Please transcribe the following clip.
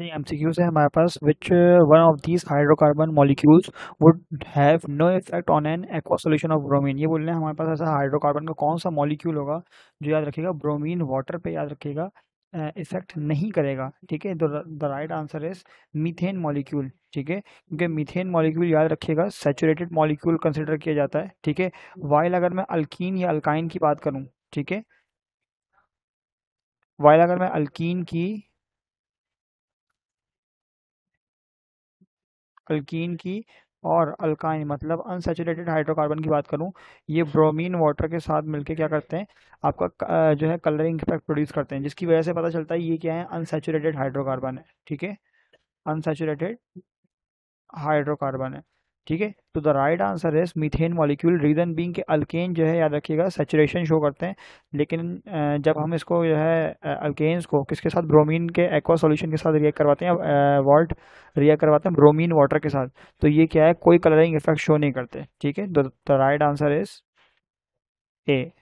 MCQ है हमारे पास which one of these hydrocarbon molecules would have no effect on an an of bromine ये बोल रहे हैं हमारे पास ऐसा हाइड्रोकार्बन का कौन सा मॉलिक्यूल होगा जो याद रखेगा ब्रोमीन वाटर पे याद रखेगा इफेक्ट uh, नहीं करेगा ठीक है the right answer is methane molecule ठीक है क्योंकि मीथेन मॉलिक्यूल याद रखिएगा सेचुरेटेड मॉलिक्यूल कंसिडर किया जाता है ठीक है वाइल अगर मैं अल्कीन या अल्काइन की बात करूँ ठीक है वाइल अगर मैं अल्कीन की अल्किन की और अल्काइन मतलब अनसेचुरेटेड हाइड्रोकार्बन की बात करूं ये ब्रोमीन वाटर के साथ मिलके क्या करते हैं आपका जो है कलरिंग इफेक्ट प्रोड्यूस करते हैं जिसकी वजह से पता चलता है ये क्या है अनसेचुरेटेड हाइड्रोकार्बन है ठीक है अनसेचुरेटेड हाइड्रोकार्बन है ठीक है तो the right answer is methane molecule reason being के अल्केन जो है याद रखिएगा सेचुरेशन शो करते हैं लेकिन जब हम इसको जो है अल्केन्स को किसके साथ ब्रोमीन के एक्वा सॉल्यूशन के साथ रिएक्ट करवाते हैं वॉल्ट रिएक्ट करवाते हैं ब्रोमीन वाटर के साथ तो ये क्या है कोई कलरिंग इफेक्ट शो नहीं करते ठीक है the right answer is A